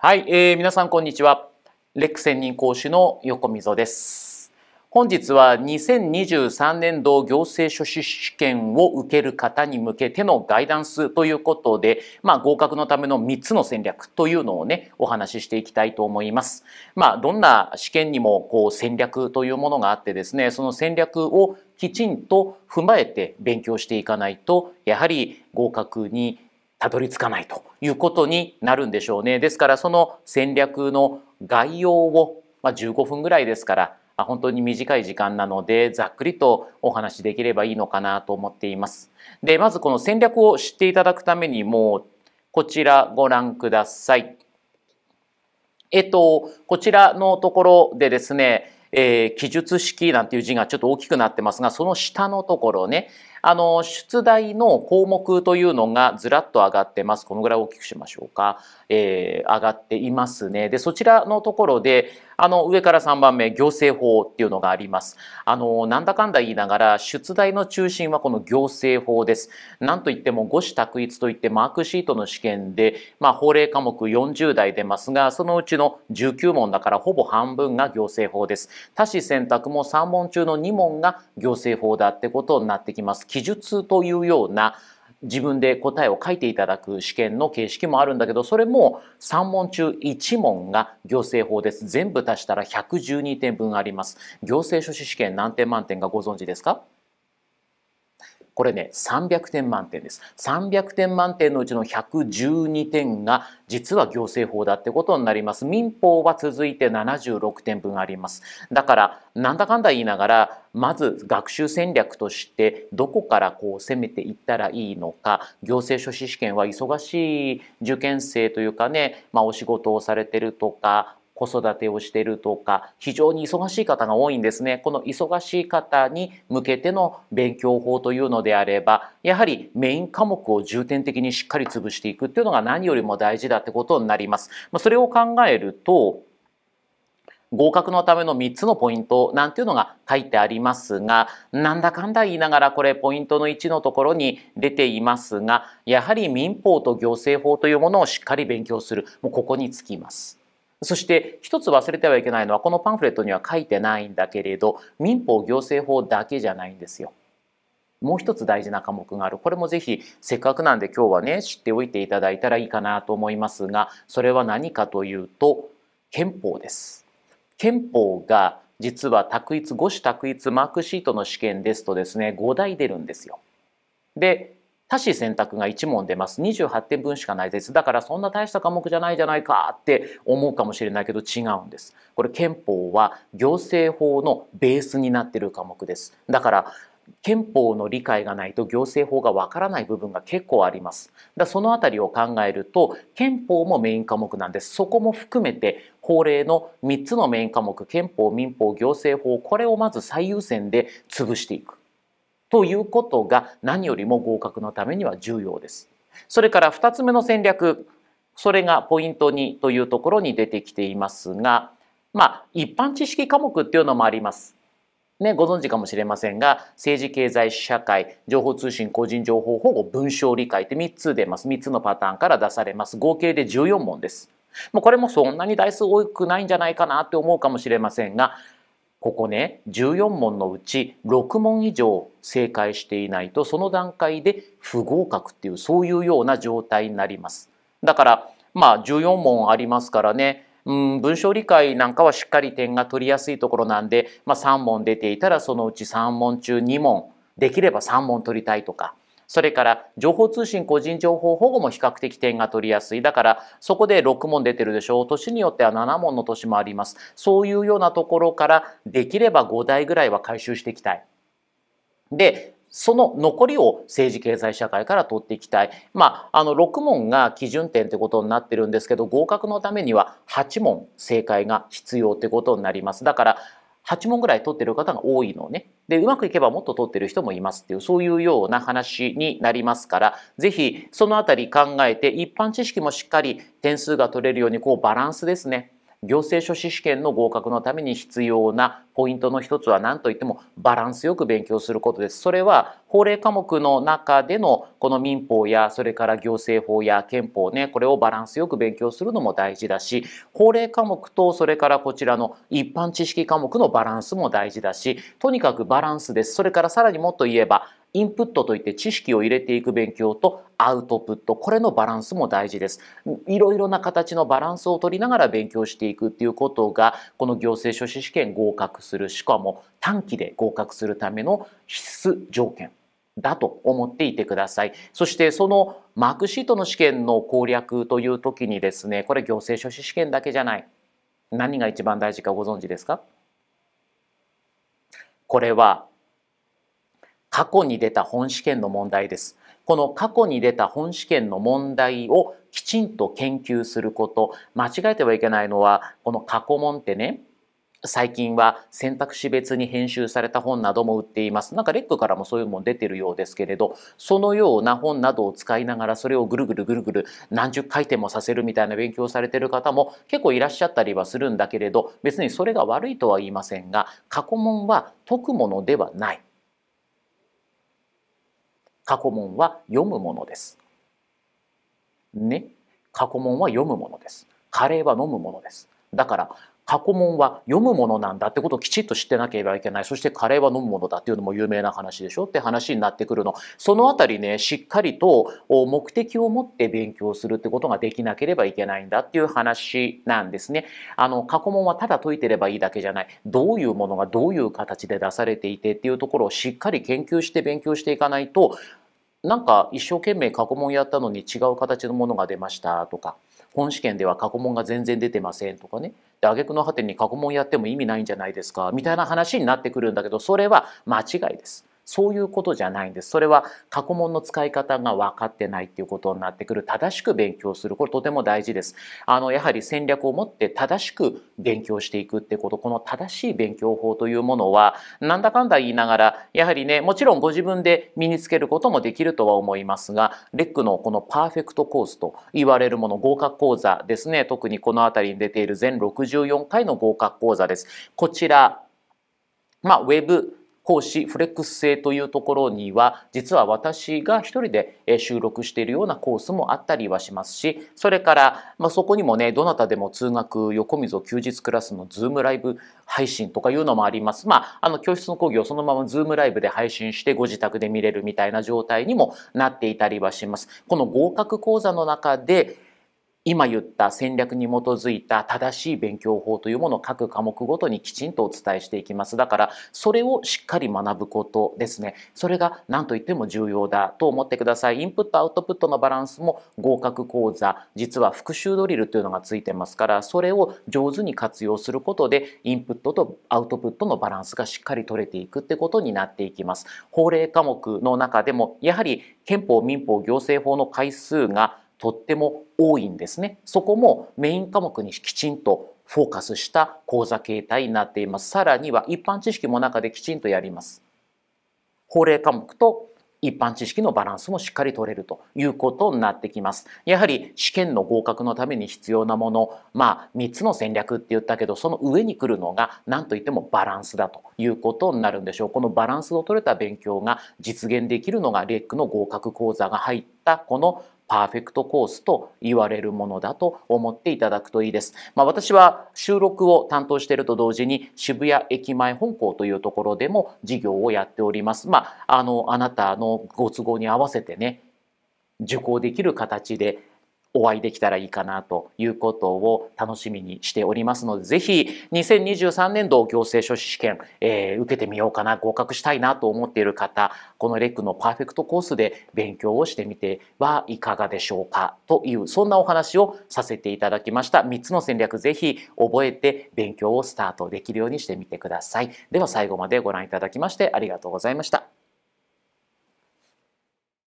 はい、えー、皆さんこんにちは。レック専任講師の横溝です。本日は2023年度行政書士試験を受ける方に向けてのガイダンスということで、まあ、合格のための3つの戦略というのをね、お話ししていきたいと思います。まあ、どんな試験にもこう戦略というものがあってですね、その戦略をきちんと踏まえて勉強していかないと、やはり合格にたどり着かないということになるんでしょうね。ですからその戦略の概要を、まあ、15分ぐらいですから本当に短い時間なのでざっくりとお話しできればいいのかなと思っています。でまずこの戦略を知っていただくためにもこちらご覧ください。えっとこちらのところでですねえー、記述式なんていう字がちょっと大きくなってますがその下のところねあの、出題の項目というのがずらっと上がってます。このぐらい大きくしましょうか。えー、上がっていますね。で、そちらのところで、あの、上から3番目、行政法っていうのがあります。あの、なんだかんだ言いながら、出題の中心はこの行政法です。なんといっても、五種択一といって、マークシートの試験で、まあ、法令科目40台出ますが、そのうちの19問だから、ほぼ半分が行政法です。多子選択も3問中の2問が行政法だってことになってきます。記述というような自分で答えを書いていただく試験の形式もあるんだけどそれも3問中1問が行政法です全部足したら112点分あります行政書士試験何点満点がご存知ですかこれね300点満点です300点満点のうちの112点が実は行政法だってことになります民法は続いて76点分ありますだからなんだかんだ言いながらまず学習戦略としてどこからこう攻めていったらいいのか行政書士試験は忙しい受験生というかね、まあ、お仕事をされてるとか子育てをしているとか、非常に忙しい方が多いんですね。この忙しい方に向けての勉強法というのであれば、やはりメイン科目を重点的にしっかり潰していくっていうのが何よりも大事だってことになります。まそれを考えると、合格のための3つのポイントなんていうのが書いてありますが、なんだかんだ言いながらこれポイントの1のところに出ていますが、やはり民法と行政法というものをしっかり勉強する。もうここにつきます。そして一つ忘れてはいけないのはこのパンフレットには書いてないんだけれど民法行政法だけじゃないんですよ。もう一つ大事な科目があるこれもぜひせっかくなんで今日はね知っておいていただいたらいいかなと思いますがそれは何かというと憲法です。憲法が実は択一五種択一マークシートの試験ですとですね5台出るんですよ。で多子選択が1問出ます28点分しかないですだからそんな大した科目じゃないじゃないかって思うかもしれないけど違うんですこれ憲法は行政法のベースになってる科目ですだから憲法の理解がないと行政法がわからない部分が結構ありますだその辺りを考えると憲法もメイン科目なんですそこも含めて法令の3つのメイン科目憲法民法行政法これをまず最優先で潰していくということが何よりも合格のためには重要です。それから2つ目の戦略それがポイント2というところに出てきていますがまあ一般知識科目っていうのもあります。ね、ご存知かもしれませんが政治経済社会情報通信個人情報保護文章理解って3つ出ます3つのパターンから出されます合計で14問です。これもそんなに台数多くないんじゃないかなって思うかもしれませんがここね14問のうち6問以上正解していないとその段階で不合格っていうそういうような状態になります。だからまあ14問ありますからねうん文章理解なんかはしっかり点が取りやすいところなんで、まあ、3問出ていたらそのうち3問中2問できれば3問取りたいとかそれから情報通信個人情報保護も比較的点が取りやすい。だからそこで6問出てるでしょう。年によっては7問の年もあります。そういうようなところからできれば5台ぐらいは回収していきたい。でその残りを政治経済社会から取っていきたい。まあ、あの6問が基準点ってことになってるんですけど合格のためには8問正解が必要ってことになります。だから8問ぐらい取ってる方が多いのね。で、うまくいけばもっと取ってる人もいますっていう、そういうような話になりますから、是非その辺り考えて、一般知識もしっかり点数が取れるように、こうバランスですね。行政書士試験の合格のために必要なポイントの一つは何といってもバランスよく勉強することです。それは法令科目の中でのこの民法やそれから行政法や憲法ねこれをバランスよく勉強するのも大事だし法令科目とそれからこちらの一般知識科目のバランスも大事だしとにかくバランスです。それからさらにもっと言えばインプットといって知識を入れていく勉強とアウトプットこれのバランスも大事ですいろいろな形のバランスを取りながら勉強していくっていうことがこの行政書士試験合格するしかも短期で合格するための必須条件だと思っていてくださいそしてそのマークシートの試験の攻略という時にですねこれ行政書士試験だけじゃない何が一番大事かご存知ですかこれは過去に出た本試験の問題です。この過去に出た本試験の問題をきちんと研究すること、間違えてはいけないのは、この過去問ってね、最近は選択肢別に編集された本なども売っています。なんかレックからもそういうもん出てるようですけれど、そのような本などを使いながらそれをぐるぐるぐるぐる何十回転もさせるみたいな勉強をされてる方も結構いらっしゃったりはするんだけれど、別にそれが悪いとは言いませんが、過去問は解くものではない。過去問は読むものです。ね過去問は読むものです。カレーは飲むものです。だから過去問は読むものなんだってことをきちっと知ってなければいけないそしてカレーは飲むものだっていうのも有名な話でしょって話になってくるのその辺りねしっかりと目的を持って勉強するってことができなければいけないんだっていう話なんですね。あの過去問はただ解いてればいいだけじゃないどういうものがどういう形で出されていてっていうところをしっかり研究して勉強していかないとなんか一生懸命過去問やったのに違う形のものが出ましたとか本試験では過去問が全然出てませんとかねで挙句の果てに過去問やっても意味ないんじゃないですかみたいな話になってくるんだけどそれは間違いです。そういうことじゃないんです。それは過去問の使い方が分かってないっていうことになってくる。正しく勉強する。これとても大事です。あの、やはり戦略を持って正しく勉強していくってこと、この正しい勉強法というものは、なんだかんだ言いながら、やはりね、もちろんご自分で身につけることもできるとは思いますが、レックのこのパーフェクトコースと言われるもの、合格講座ですね。特にこの辺りに出ている全64回の合格講座です。こちら、まあ、ウェブ講師フレックス制というところには実は私が一人で収録しているようなコースもあったりはしますしそれから、まあ、そこにもねどなたでも通学横溝休日クラスの Zoom ライブ配信とかいうのもあります。まあ、あの教室の講義をそのままズームライブで配信してご自宅で見れるみたいな状態にもなっていたりはします。この合格講座の中で今言った戦略に基づいた正しい勉強法というものを各科目ごとにきちんとお伝えしていきますだからそれをしっかり学ぶことですねそれが何と言っても重要だと思ってくださいインプットアウトプットのバランスも合格講座実は復習ドリルというのがついてますからそれを上手に活用することでインプットとアウトプットのバランスがしっかり取れていくってことになっていきます法令科目の中でもやはり憲法民法行政法の回数がとっても多いんですね。そこもメイン科目にきちんとフォーカスした講座形態になっています。さらには一般知識も中できちんとやります。法令科目と一般知識のバランスもしっかり取れるということになってきます。やはり試験の合格のために必要なもの、まあ3つの戦略って言ったけど、その上に来るのが何といってもバランスだということになるんでしょう。このバランスを取れた勉強が実現できるのがレックの合格講座が入ったこのパーフェクトコースと言われるものだと思っていただくといいです。まあ、私は収録を担当していると同時に渋谷駅前本校というところでも事業をやっております。まあ、あのあなたのご都合に合わせてね受講できる形でお会いできたらいいかなということを楽しみにしておりますので、ぜひ2023年度行政書士試験、えー、受けてみようかな、合格したいなと思っている方、このレックのパーフェクトコースで勉強をしてみてはいかがでしょうかという、そんなお話をさせていただきました。3つの戦略、ぜひ覚えて勉強をスタートできるようにしてみてください。では最後までご覧いただきましてありがとうございました。